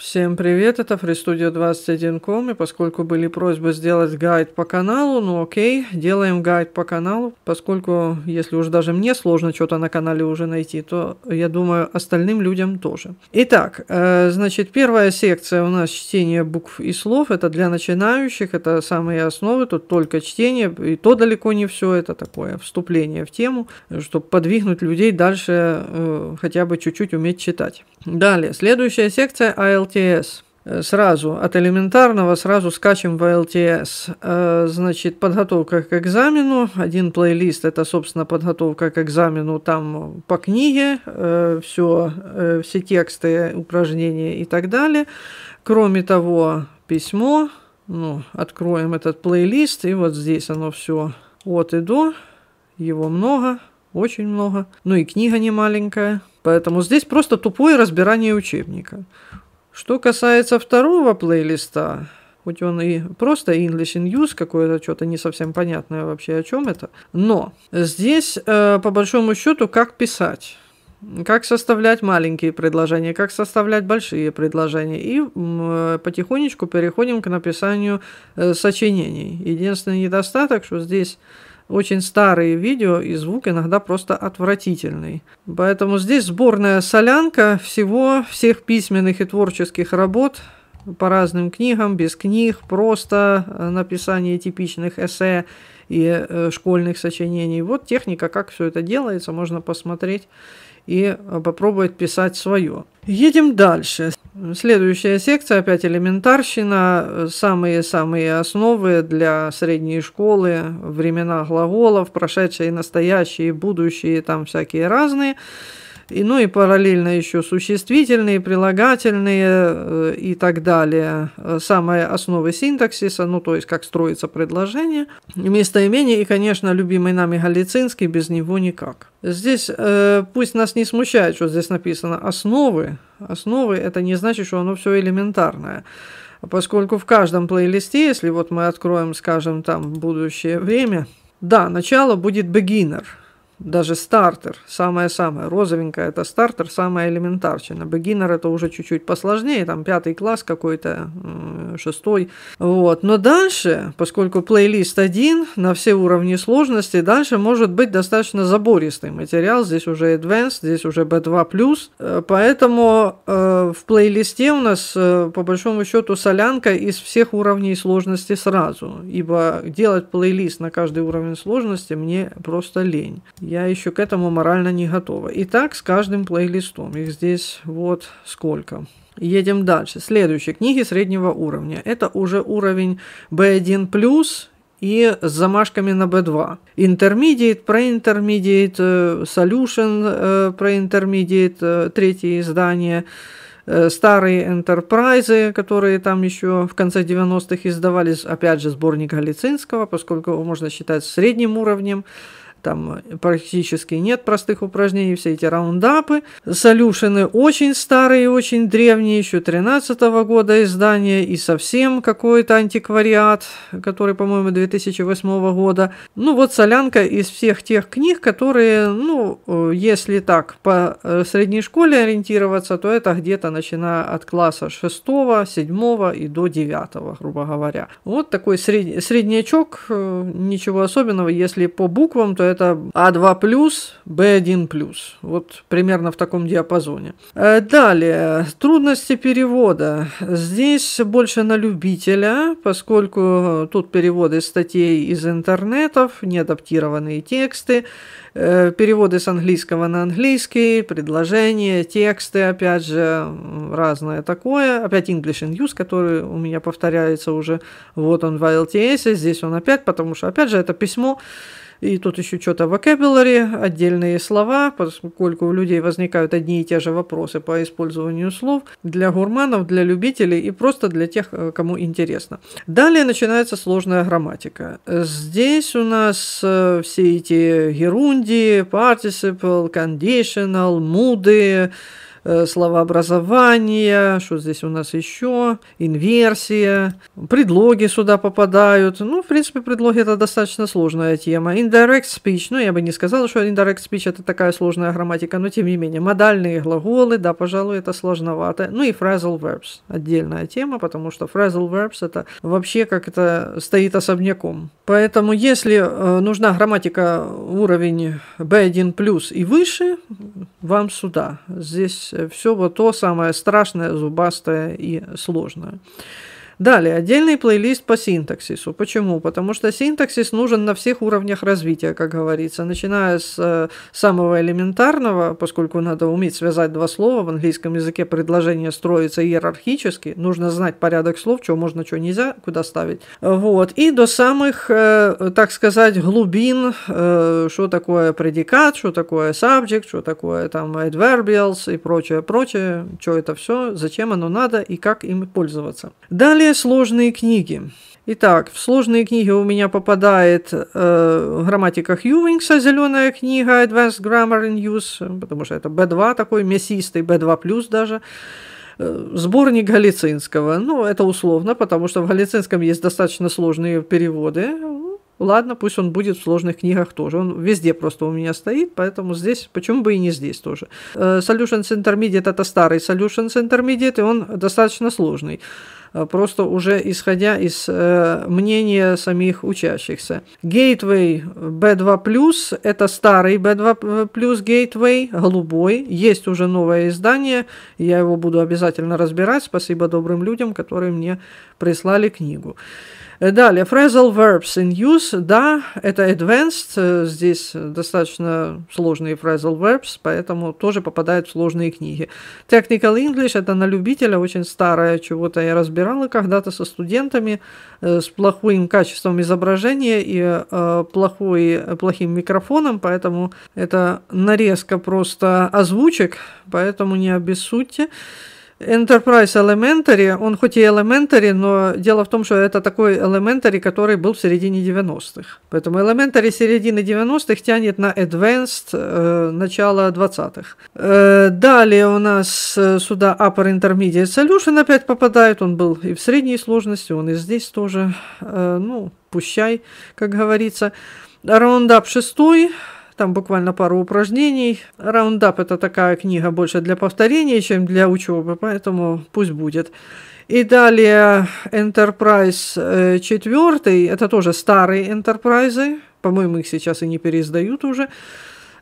Всем привет, это FreeStudio 21.com, и поскольку были просьбы сделать гайд по каналу, ну окей, делаем гайд по каналу, поскольку если уж даже мне сложно что-то на канале уже найти, то я думаю остальным людям тоже. Итак, э, значит, первая секция у нас чтение букв и слов, это для начинающих, это самые основы, тут только чтение, и то далеко не все, это такое вступление в тему, чтобы подвигнуть людей дальше э, хотя бы чуть-чуть уметь читать. Далее, следующая секция ILT LTS. Э, сразу от элементарного сразу скачем в LTS. Э, значит, подготовка к экзамену. Один плейлист – это, собственно, подготовка к экзамену там по книге. Э, все, все тексты, упражнения и так далее. Кроме того, письмо. Ну, откроем этот плейлист. И вот здесь оно все от и до. Его много, очень много. Ну и книга не маленькая. Поэтому здесь просто тупое разбирание учебника. Что касается второго плейлиста, хоть он и просто English in Use, какое-то что-то не совсем понятное вообще, о чем это. Но здесь, э, по большому счету, как писать. Как составлять маленькие предложения, как составлять большие предложения. И э, потихонечку переходим к написанию э, сочинений. Единственный недостаток, что здесь очень старые видео, и звук иногда просто отвратительный. Поэтому здесь сборная солянка всего, всех письменных и творческих работ по разным книгам, без книг, просто э, написание типичных эссе и э, школьных сочинений. Вот техника, как все это делается, можно посмотреть и попробовать писать свое. Едем дальше. Следующая секция опять элементарщина, самые-самые основы для средней школы, времена глаголов, прошедшие, настоящие, будущие, там всякие разные и, ну и параллельно еще существительные, прилагательные э, и так далее. самые основы синтаксиса, ну то есть как строится предложение, местоимение и, конечно, любимый нами Галицинский, без него никак. Здесь э, пусть нас не смущает, что здесь написано основы. Основы это не значит, что оно все элементарное поскольку в каждом плейлисте, если вот мы откроем, скажем, там будущее время, да, начало будет beginner – даже стартер, самое-самое, розовенькая это стартер, самая элементарщина. Бегинер это уже чуть-чуть посложнее, там пятый класс какой-то, шестой. Вот. Но дальше, поскольку плейлист один на все уровни сложности, дальше может быть достаточно забористый материал. Здесь уже Advanced, здесь уже B2+. Э, поэтому э, в плейлисте у нас, э, по большому счету, солянка из всех уровней сложности сразу. Ибо делать плейлист на каждый уровень сложности мне просто лень. Я еще к этому морально не готова. И так с каждым плейлистом. Их здесь вот сколько. Едем дальше. Следующие книги среднего уровня. Это уже уровень B1+, и с замашками на B2. Intermediate, Pre-Intermediate, э, Solution, э, Pre-Intermediate, э, третье издание старые Enterprise, которые там еще в конце 90-х издавались, опять же, сборник Галицинского, поскольку его можно считать средним уровнем там практически нет простых упражнений, все эти раундапы. Солюшены очень старые, очень древние, еще 13 -го года издания, и совсем какой-то антиквариат, который, по-моему, 2008 года. Ну вот солянка из всех тех книг, которые, ну, если так по э, средней школе ориентироваться, то это где-то начиная от класса 6, 7 и до 9, грубо говоря. Вот такой среднячок, э, ничего особенного, если по буквам, то это А2+, B1+. Вот примерно в таком диапазоне. Э, далее, трудности перевода. Здесь больше на любителя, поскольку э, тут переводы статей из интернетов, неадаптированные тексты, э, переводы с английского на английский, предложения, тексты, опять же, разное такое. Опять English and Use, который у меня повторяется уже. Вот он в ILTS, здесь он опять, потому что, опять же, это письмо и тут еще что-то в vocabulary, отдельные слова, поскольку у людей возникают одни и те же вопросы по использованию слов для гурманов, для любителей и просто для тех, э, кому интересно. Далее начинается сложная грамматика. Здесь у нас э, все эти герундии, participle, conditional, муды, Э, словообразование, что здесь у нас еще, инверсия, предлоги сюда попадают. Ну, в принципе, предлоги – это достаточно сложная тема. Indirect speech, ну, я бы не сказала, что indirect speech – это такая сложная грамматика, но тем не менее. Модальные глаголы, да, пожалуй, это сложновато. Ну и phrasal verbs – отдельная тема, потому что phrasal verbs – это вообще как это стоит особняком. Поэтому, если э, нужна грамматика уровень B1+, и выше, вам сюда. Здесь все вот то самое страшное, зубастое и сложное. Далее, отдельный плейлист по синтаксису. Почему? Потому что синтаксис нужен на всех уровнях развития, как говорится, начиная с э, самого элементарного, поскольку надо уметь связать два слова, в английском языке предложение строится иерархически, нужно знать порядок слов, что можно, что нельзя, куда ставить. Вот. И до самых, э, так сказать, глубин, э, что такое предикат, что такое subject, что такое там adverbials и прочее, прочее, что это все, зачем оно надо и как им пользоваться. Далее сложные книги. Итак, в сложные книги у меня попадает э, грамматика Хьюингса, зеленая книга Advanced Grammar in Use, потому что это B2 такой мясистый, B2+, даже э, сборник Галицинского. Ну, это условно, потому что в Галицинском есть достаточно сложные переводы. Ну, ладно, пусть он будет в сложных книгах тоже. Он везде просто у меня стоит, поэтому здесь, почему бы и не здесь тоже. Э, Solutions Intermediate – это старый Solutions Intermediate, и он достаточно сложный. Э, просто уже исходя из э, мнения самих учащихся. Gateway B2+, э, это старый B2+, Gateway, голубой, есть уже новое издание, я его буду обязательно разбирать, спасибо добрым людям, которые мне прислали книгу. Далее, phrasal verbs in use, да, это advanced, здесь достаточно сложные phrasal verbs, поэтому тоже попадают в сложные книги. Technical English, это на любителя, очень старое, чего-то я разбираю, разбирала когда-то со студентами э, с плохим качеством изображения и э, плохой, э, плохим микрофоном, поэтому это нарезка просто озвучек, поэтому не обессудьте. Enterprise Elementary, он хоть и Elementary, но дело в том, что это такой Elementary, который был в середине 90-х. Поэтому Elementary середины 90-х тянет на Advanced э, начало 20-х. Э, далее у нас э, сюда Upper Intermediate Solution опять попадает, он был и в средней сложности, он и здесь тоже, э, ну, пущай, как говорится. Roundup 6, там буквально пару упражнений. Раундап – это такая книга больше для повторения, чем для учебы, поэтому пусть будет. И далее Enterprise 4, э, это тоже старые Enterprise, по-моему, их сейчас и не переиздают уже.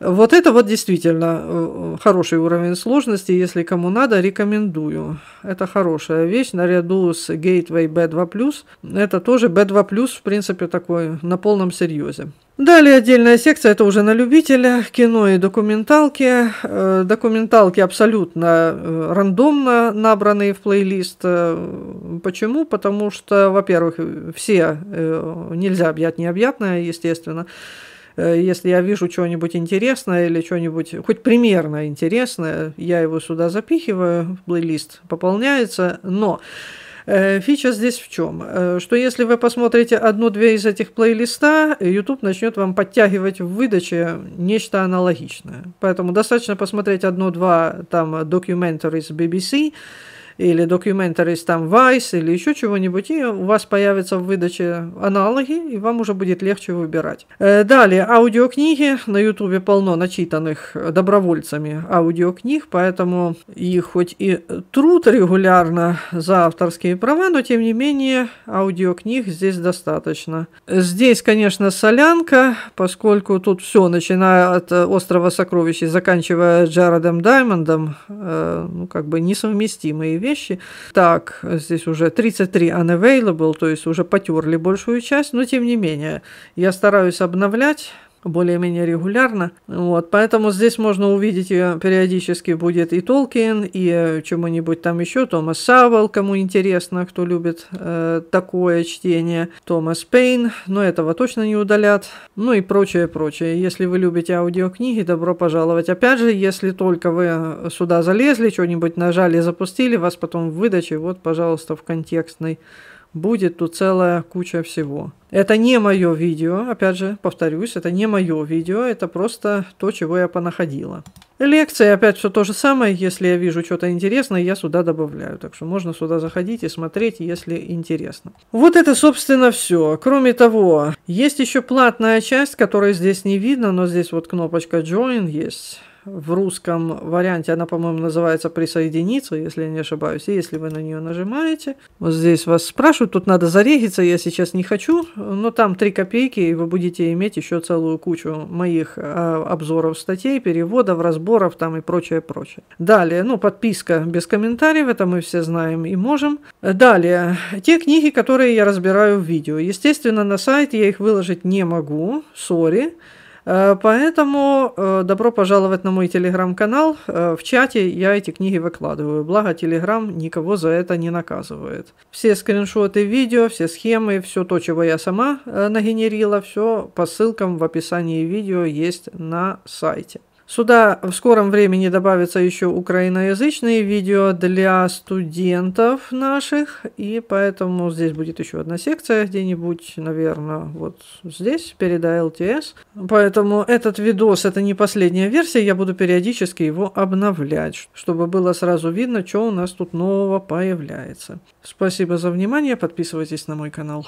Вот это вот действительно э, э, хороший уровень сложности. Если кому надо, рекомендую. Это хорошая вещь. Наряду с Gateway B2+, это тоже B2+, в принципе, такой на полном серьезе. Далее отдельная секция, это уже на любителя, кино и документалки. Э, документалки абсолютно рандомно набранные в плейлист. Почему? Потому что, во-первых, все нельзя объять необъятное, естественно. Э, если я вижу что-нибудь интересное или что-нибудь, хоть примерно интересное, я его сюда запихиваю, плейлист пополняется, но э, Фича здесь в чем? Э, что если вы посмотрите одну-две из этих плейлиста, YouTube начнет вам подтягивать в выдаче нечто аналогичное. Поэтому достаточно посмотреть одно-два там documentaries BBC, или там Vice или еще чего-нибудь, и у вас появятся в выдаче аналоги, и вам уже будет легче выбирать. Э, далее, аудиокниги. На ютубе полно начитанных добровольцами аудиокниг, поэтому их хоть и труд регулярно за авторские права, но тем не менее аудиокниг здесь достаточно. Здесь, конечно, солянка, поскольку тут все, начиная от «Острова сокровищ» и заканчивая Джаредом Даймондом, э, ну, как бы несовместимые вещи. Так, здесь уже 33 unavailable, то есть уже потерли большую часть, но тем не менее я стараюсь обновлять более-менее регулярно. Вот, поэтому здесь можно увидеть периодически будет и Толкин, и э, чему-нибудь там еще, Томас Савел, кому интересно, кто любит э, такое чтение, Томас Пейн, но этого точно не удалят, ну и прочее, прочее. Если вы любите аудиокниги, добро пожаловать. Опять же, если только вы сюда залезли, что-нибудь нажали, запустили, вас потом в выдаче, вот, пожалуйста, в контекстной будет тут целая куча всего. Это не мое видео, опять же, повторюсь, это не мое видео, это просто то, чего я понаходила. Лекции, опять все то же самое, если я вижу что-то интересное, я сюда добавляю. Так что можно сюда заходить и смотреть, если интересно. Вот это, собственно, все. Кроме того, есть еще платная часть, которой здесь не видно, но здесь вот кнопочка Join есть в русском варианте она, по-моему, называется «Присоединиться», если я не ошибаюсь. И если вы на нее нажимаете, вот здесь вас спрашивают, тут надо зарегиться, я сейчас не хочу, но там 3 копейки, и вы будете иметь еще целую кучу моих э, обзоров статей, переводов, разборов там и прочее, прочее. Далее, ну, подписка без комментариев, это мы все знаем и можем. Далее, те книги, которые я разбираю в видео. Естественно, на сайт я их выложить не могу, сори. Э, поэтому э, добро пожаловать на мой телеграм-канал. Э, в чате я эти книги выкладываю. Благо телеграм никого за это не наказывает. Все скриншоты видео, все схемы, все то, чего я сама нагенерила, все по ссылкам в описании видео есть на сайте. Сюда в скором времени добавятся еще украиноязычные видео для студентов наших, и поэтому здесь будет еще одна секция где-нибудь, наверное, вот здесь, перед LTS. Поэтому этот видос, это не последняя версия, я буду периодически его обновлять, чтобы было сразу видно, что у нас тут нового появляется. Спасибо за внимание, подписывайтесь на мой канал.